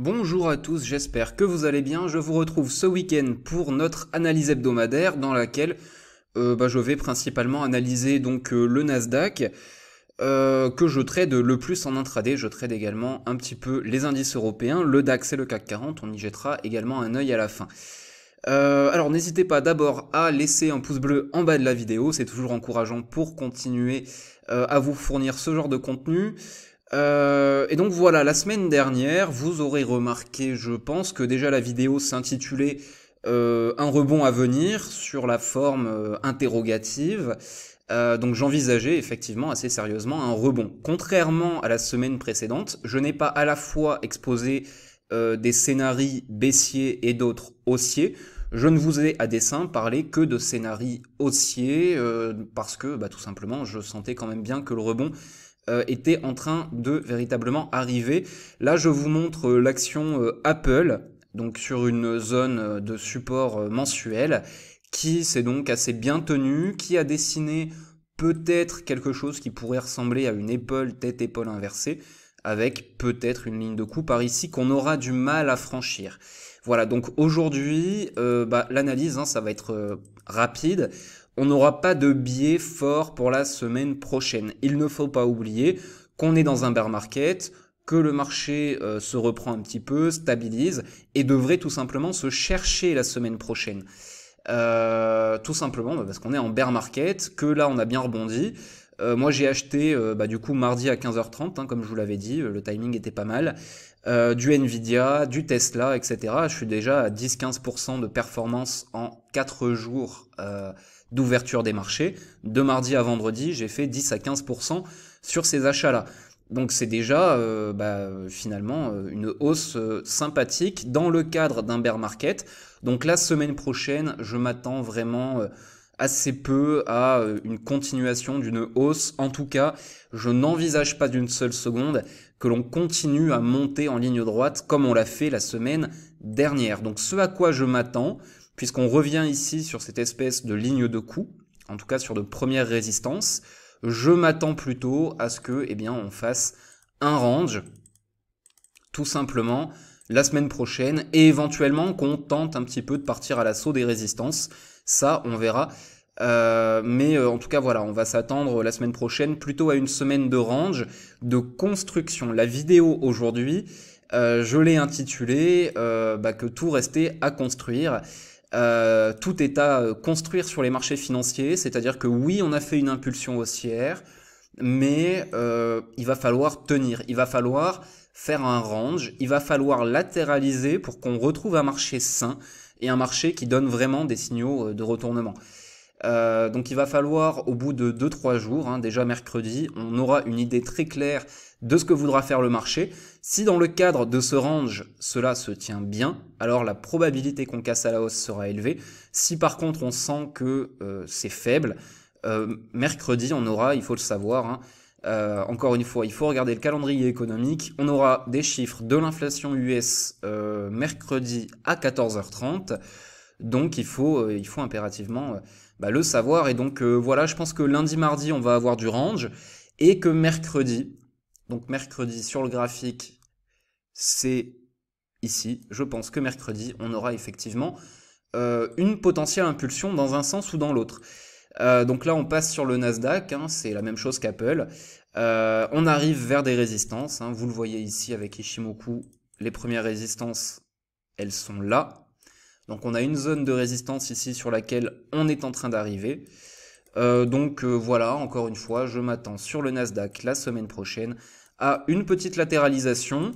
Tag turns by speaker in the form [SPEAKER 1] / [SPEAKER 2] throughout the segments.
[SPEAKER 1] Bonjour à tous, j'espère que vous allez bien. Je vous retrouve ce week-end pour notre analyse hebdomadaire dans laquelle euh, bah, je vais principalement analyser donc euh, le Nasdaq euh, que je trade le plus en intraday. Je trade également un petit peu les indices européens, le DAX et le CAC 40. On y jettera également un œil à la fin. alors n'hésitez pas d'abord à laisser un pouce bleu en bas de la vidéo, c'est toujours encourageant pour continuer à vous fournir ce genre de contenu. Euh, et donc voilà, la semaine dernière, vous aurez remarqué, je pense, que déjà la vidéo s'intitulait euh, Un rebond à venir sur la forme euh, interrogative. donc j'envisageais effectivement assez sérieusement un rebond. Contrairement à la semaine précédente, je n'ai pas à la fois exposé des scénarii baissiers et d'autres haussiers. Je ne vous ai à dessein parlé que de scénarii haussiers parce que bah, tout simplement je sentais quand même bien que le rebond euh, était en train de véritablement arriver. Là, je vous montre euh, l'action euh, Apple, donc sur une zone de support mensuel, qui s'est donc assez bien tenue, qui a dessiné peut-être quelque chose qui pourrait ressembler à une épaule tête-épaule inversée, avec peut-être une ligne de coup par ici qu'on aura du mal à franchir. Voilà, donc aujourd'hui, bah, l'analyse, hein, ça va être rapide on n'aura pas de biais fort pour la semaine prochaine. Il ne faut pas oublier qu'on est dans un bear market, que le marché euh, se reprend un petit peu, stabilise et devrait tout simplement se chercher la semaine prochaine. Euh, tout simplement bah, parce qu'on est en bear market, que là on a bien rebondi. Euh, moi j'ai acheté bah, du coup mardi à 15h30, hein, comme je vous l'avais dit, le timing était pas mal, du Nvidia, du Tesla, etc. Je suis déjà à 10-15% de performance en 4 jours d'ouverture des marchés. De mardi à vendredi, j'ai fait 10 à 15% sur ces achats-là. Donc c'est déjà euh, bah, finalement euh, une hausse euh, sympathique dans le cadre d'un bear market. Donc la semaine prochaine, je m'attends vraiment assez peu à une continuation d'une hausse. En tout cas, je n'envisage pas d'une seule seconde que l'on continue à monter en ligne droite comme on l'a fait la semaine dernière. Donc ce à quoi je m'attends, puisqu'on revient ici sur cette espèce de ligne de coup, en tout cas sur de premières résistances, je m'attends plutôt à ce que, eh bien, on fasse un range, tout simplement, la semaine prochaine, et éventuellement qu'on tente un petit peu de partir à l'assaut des résistances. Ça, on verra. Euh, mais euh, en tout cas, voilà, on va s'attendre la semaine prochaine plutôt à une semaine de range, de construction. La vidéo aujourd'hui, euh, je l'ai intitulée bah, que tout restait à construire. Euh, tout est à euh, construire sur les marchés financiers, c'est-à-dire que oui, on a fait une impulsion haussière, mais euh, il va falloir tenir, il va falloir faire un range, il va falloir latéraliser pour qu'on retrouve un marché sain et un marché qui donne vraiment des signaux de retournement. Euh, donc il va falloir au bout de 2-3 jours, hein, déjà mercredi, on aura une idée très claire de ce que voudra faire le marché. Si dans le cadre de ce range, cela se tient bien, alors la probabilité qu'on casse à la hausse sera élevée. Si par contre on sent que euh, c'est faible, euh, mercredi on aura, il faut le savoir, hein, encore une fois, il faut regarder le calendrier économique. On aura des chiffres de l'inflation US mercredi à 14h30. Donc il faut, il faut impérativement bah, le savoir. Et donc euh, voilà, je pense que lundi, mardi, on va avoir du range. Et que mercredi, donc mercredi sur le graphique, c'est ici. Je pense que mercredi, on aura effectivement euh, une potentielle impulsion dans un sens ou dans l'autre. Euh, donc là, on passe sur le Nasdaq, hein, c'est la même chose qu'Apple. on arrive vers des résistances. Hein. vous le voyez ici avec Ishimoku, les premières résistances, elles sont là. Donc on a une zone de résistance ici sur laquelle on est en train d'arriver. Euh, donc euh, voilà, encore une fois, je m'attends sur le Nasdaq la semaine prochaine à une petite latéralisation.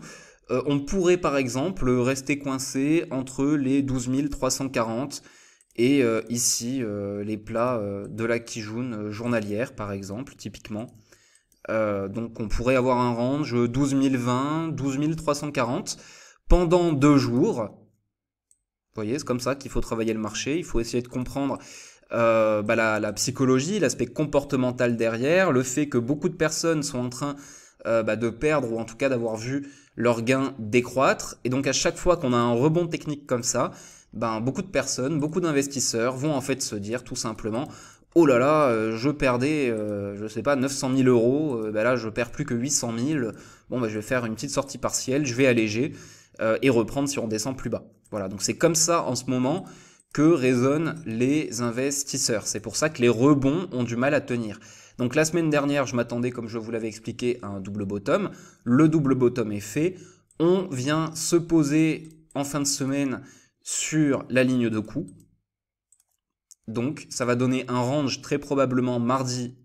[SPEAKER 1] Euh, on pourrait par exemple rester coincé entre les 12 340 et ici les plats de la Kijun journalière par exemple, typiquement. donc on pourrait avoir un range 12 020, 12 340 pendant deux jours vous voyez, c'est comme ça qu'il faut travailler le marché, il faut essayer de comprendre euh, bah, la, psychologie, l'aspect comportemental derrière, le fait que beaucoup de personnes sont en train euh, bah, de perdre ou en tout cas d'avoir vu leurs gains décroître. Et donc à chaque fois qu'on a un rebond technique comme ça, ben, beaucoup de personnes, beaucoup d'investisseurs vont en fait se dire tout simplement Oh là là, euh, je perdais, je sais pas, 900 000 euros, ben là je perds plus que 800 000, bon ben, je vais faire une petite sortie partielle, je vais alléger et reprendre si on descend plus bas. Voilà, donc c'est comme ça en ce moment que résonnent les investisseurs. C'est pour ça que les rebonds ont du mal à tenir. Donc la semaine dernière, je m'attendais, comme je vous l'avais expliqué, à un double bottom. Le double bottom est fait. On vient se poser en fin de semaine sur la ligne de coût. Donc ça va donner un range très probablement mardi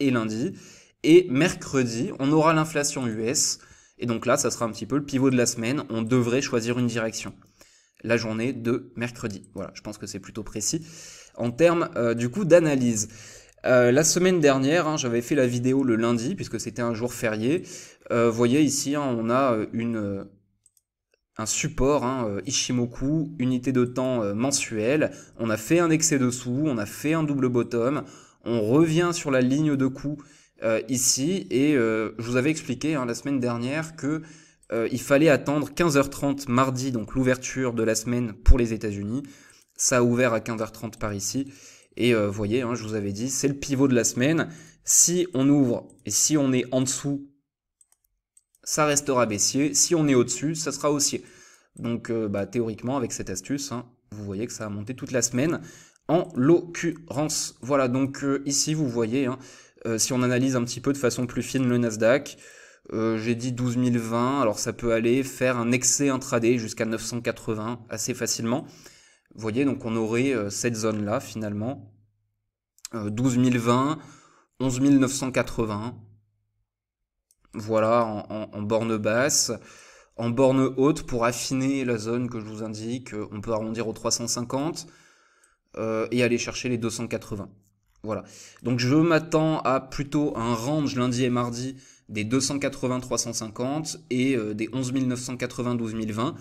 [SPEAKER 1] et lundi. Et mercredi, on aura l'inflation US. Et donc là, ça sera un petit peu le pivot de la semaine. On devrait choisir une direction la journée de mercredi. Voilà, je pense que c'est plutôt précis en termes euh, du coup d'analyse. Euh, la semaine dernière, hein, j'avais fait la vidéo le lundi puisque c'était un jour férié. Euh, vous voyez ici, hein, on a une, un support hein, Ishimoku, unité de temps mensuelle. On a fait un excès dessous, on a fait un double bottom. On revient sur la ligne de coup ici et je vous avais expliqué la semaine dernière que euh, il fallait attendre 15h30 mardi, donc l'ouverture de la semaine pour les États-Unis. Ça a ouvert à 15h30 par ici. Et euh, vous voyez, hein, je vous avais dit, c'est le pivot de la semaine. Si on ouvre et si on est en dessous, ça restera baissier. Si on est au-dessus, ça sera haussier. Donc euh, bah, théoriquement, avec cette astuce, hein, vous voyez que ça a monté toute la semaine en l'occurrence. Voilà, donc ici, vous voyez, hein, si on analyse un petit peu de façon plus fine le Nasdaq, euh, j'ai dit 12 020, alors ça peut aller faire un excès intraday jusqu'à 980 assez facilement. Vous voyez, donc on aurait euh, cette zone-là finalement. 12 020, 11 980. Voilà, en, en, borne basse. En borne haute, pour affiner la zone que je vous indique, euh, on peut arrondir aux 350 et aller chercher les 280. Voilà. Donc je m'attends à plutôt un range lundi et mardi des 280-350 et euh, des 11 990 020.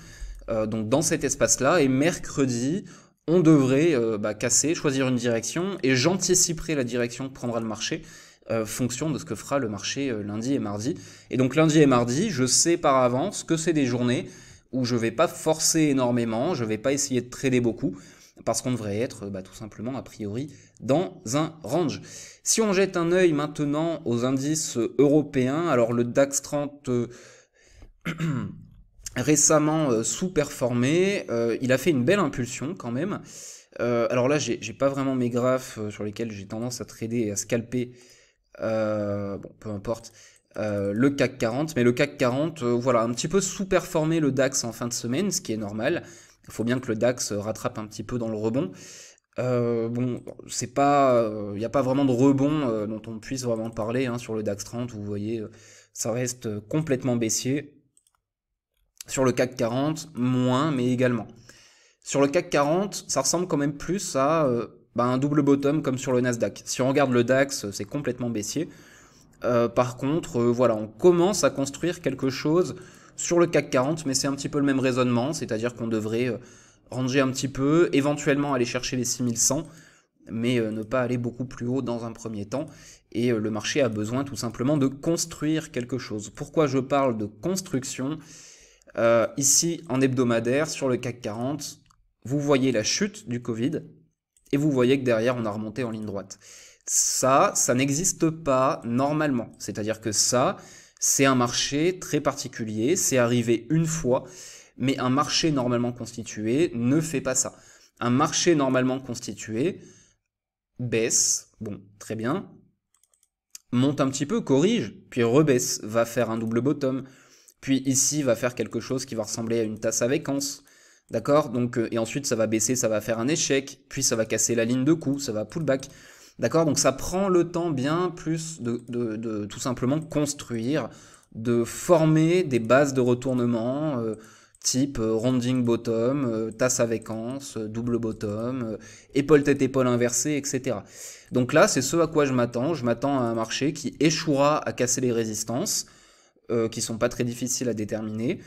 [SPEAKER 1] donc dans cet espace-là, et mercredi, on devrait euh, bah, casser, choisir une direction, et j'anticiperai la direction que prendra le marché. Euh, fonction de ce que fera le marché lundi et mardi. Et donc lundi et mardi, je sais par avance que c'est des journées où je ne vais pas forcer énormément, je ne vais pas essayer de trader beaucoup parce qu'on devrait être bah, tout simplement a priori dans un range. Si on jette un œil maintenant aux indices européens, alors le DAX 30 euh, récemment euh, sous-performé, euh, il a fait une belle impulsion quand même. alors là, j'ai pas vraiment mes graphes sur lesquels j'ai tendance à trader et à scalper. bon, peu importe. le CAC 40, mais le CAC 40, voilà, un petit peu sous-performé le DAX en fin de semaine, ce qui est normal. Il faut bien que le DAX rattrape un petit peu dans le rebond. Euh, bon, c'est pas, il euh, n'y a pas vraiment de rebond euh, dont on puisse vraiment parler hein, sur le DAX 30. Vous voyez, ça reste complètement baissier. Sur le CAC 40, moins, mais également. Sur le CAC 40, ça ressemble quand même plus à bah, un double bottom comme sur le Nasdaq. Si on regarde le DAX, c'est complètement baissier. par contre, voilà, on commence à construire quelque chose sur le CAC 40, mais c'est un petit peu le même raisonnement, c'est-à-dire qu'on devrait euh, ranger un petit peu, éventuellement aller chercher les 6100, mais euh, ne pas aller beaucoup plus haut dans un premier temps. Et euh, le marché a besoin tout simplement de construire quelque chose. Pourquoi je parle de construction Ici, en hebdomadaire, sur le CAC 40, vous voyez la chute du Covid, et vous voyez que derrière, on a remonté en ligne droite. Ça, ça n'existe pas normalement. C'est-à-dire que ça, c'est un marché très particulier, c'est arrivé une fois, mais un marché normalement constitué ne fait pas ça. Un marché normalement constitué baisse, bon, très bien, monte un petit peu, corrige, puis rebaisse, va faire un double bottom, puis ici va faire quelque chose qui va ressembler à une tasse à vacances, d'accord Donc euh, et ensuite ça va baisser, ça va faire un échec, puis ça va casser la ligne de coups, ça va pullback. D'accord Donc ça prend le temps bien plus de, tout simplement construire, de former des bases de retournement euh, type euh, rounding bottom, euh, tasse à vacances, double bottom, épaule tête épaule inversée, etc. Donc là, c'est ce à quoi je m'attends. Je m'attends à un marché qui échouera à casser les résistances, qui sont pas très difficiles à déterminer,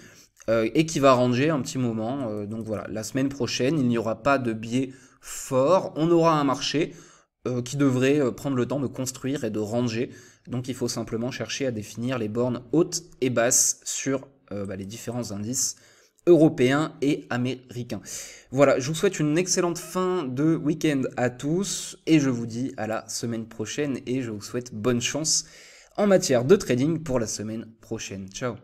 [SPEAKER 1] et qui va ranger un petit moment. donc voilà, la semaine prochaine, il n'y aura pas de biais fort. On aura un marché euh, qui devrait euh, prendre le temps de construire et de ranger. Donc il faut simplement chercher à définir les bornes hautes et basses sur euh, bah, les différents indices européens et américains. Voilà, je vous souhaite une excellente fin de week-end à tous et je vous dis à la semaine prochaine et je vous souhaite bonne chance en matière de trading pour la semaine prochaine. Ciao